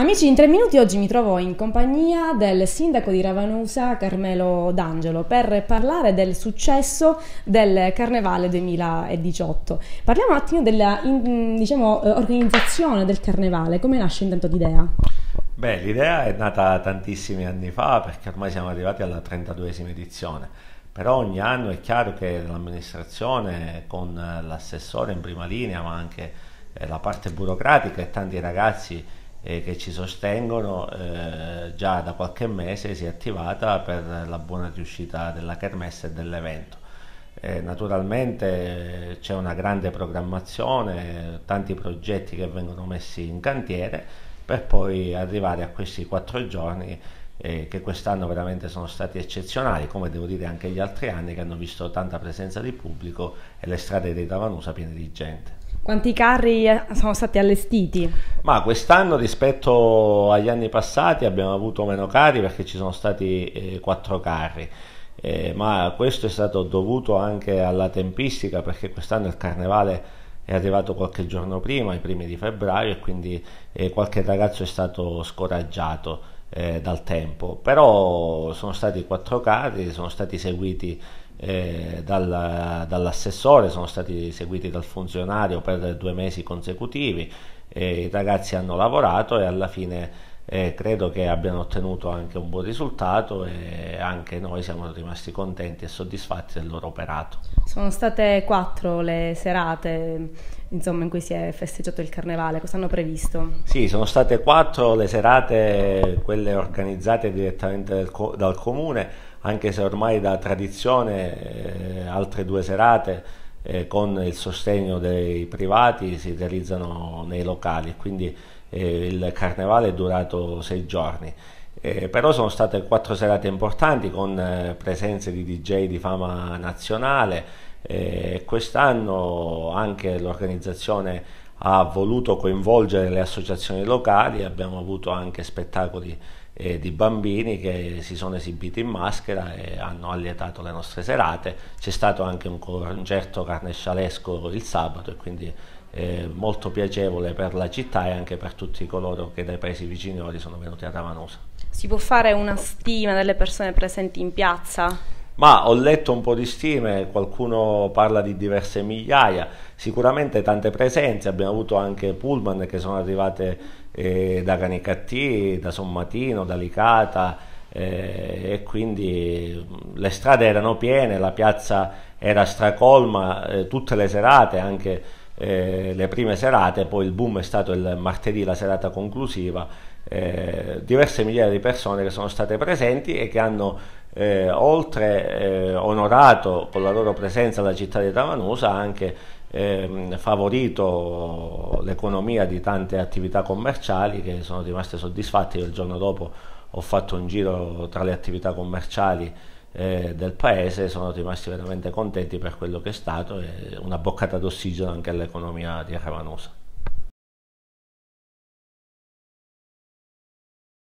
Amici, in tre minuti oggi mi trovo in compagnia del sindaco di Ravanusa, Carmelo D'Angelo, per parlare del successo del Carnevale 2018. Parliamo un attimo della in, diciamo, eh, organizzazione del Carnevale, come nasce intanto l'idea? Beh, l'idea è nata tantissimi anni fa perché ormai siamo arrivati alla 32esima edizione, però ogni anno è chiaro che l'amministrazione con l'assessore in prima linea, ma anche eh, la parte burocratica e tanti ragazzi eh, che ci sostengono eh, già da qualche mese si è attivata per la buona riuscita della kermesse e dell'evento. Eh, naturalmente eh, c'è una grande programmazione, tanti progetti che vengono messi in cantiere per poi arrivare a questi quattro giorni eh, che quest'anno veramente sono stati eccezionali, come devo dire anche gli altri anni che hanno visto tanta presenza di pubblico e le strade di Tavanusa piene di gente. Quanti carri eh, sono stati allestiti? Ma quest'anno rispetto agli anni passati abbiamo avuto meno carri perché ci sono stati eh, quattro eh, carri. Eh, ma questo è stato dovuto anche alla tempistica perché quest'anno il carnevale è arrivato qualche giorno prima, i primi di febbraio, e quindi eh, qualche ragazzo è stato scoraggiato eh, dal tempo, però sono stati quattro casi, sono stati seguiti eh, dal, dall'assessore, sono stati seguiti dal funzionario per due mesi consecutivi, eh, i ragazzi hanno lavorato e alla fine eh, credo che abbiano ottenuto anche un buon risultato e anche noi siamo rimasti contenti e soddisfatti del loro operato. Sono state quattro le serate insomma, in cui si è festeggiato il carnevale, cosa hanno previsto? Sì, sono state quattro le serate, quelle organizzate direttamente dal comune, anche se ormai da tradizione eh, altre due serate eh, con il sostegno dei privati si realizzano nei locali, quindi eh, il carnevale è durato sei giorni. Eh, però sono state quattro serate importanti con eh, presenze di DJ di fama nazionale e eh, quest'anno anche l'organizzazione ha voluto coinvolgere le associazioni locali, abbiamo avuto anche spettacoli eh, di bambini che si sono esibiti in maschera e hanno allietato le nostre serate. C'è stato anche un concerto carnescialesco il sabato e quindi eh, molto piacevole per la città e anche per tutti coloro che dai paesi vicini sono venuti a Tavanosa. Si può fare una stima delle persone presenti in piazza? ma ho letto un po' di stime, qualcuno parla di diverse migliaia, sicuramente tante presenze, abbiamo avuto anche pullman che sono arrivate eh, da Canicattì, da Sommatino, da Licata eh, e quindi le strade erano piene, la piazza era stracolma eh, tutte le serate, anche eh, le prime serate, poi il boom è stato il martedì, la serata conclusiva, eh, diverse migliaia di persone che sono state presenti e che hanno eh, oltre eh, onorato con la loro presenza la città di Tavanusa, ha anche ehm, favorito l'economia di tante attività commerciali che sono rimaste soddisfatte. il giorno dopo ho fatto un giro tra le attività commerciali eh, del paese, sono rimasti veramente contenti per quello che è stato e una boccata d'ossigeno anche all'economia di Tavanusa.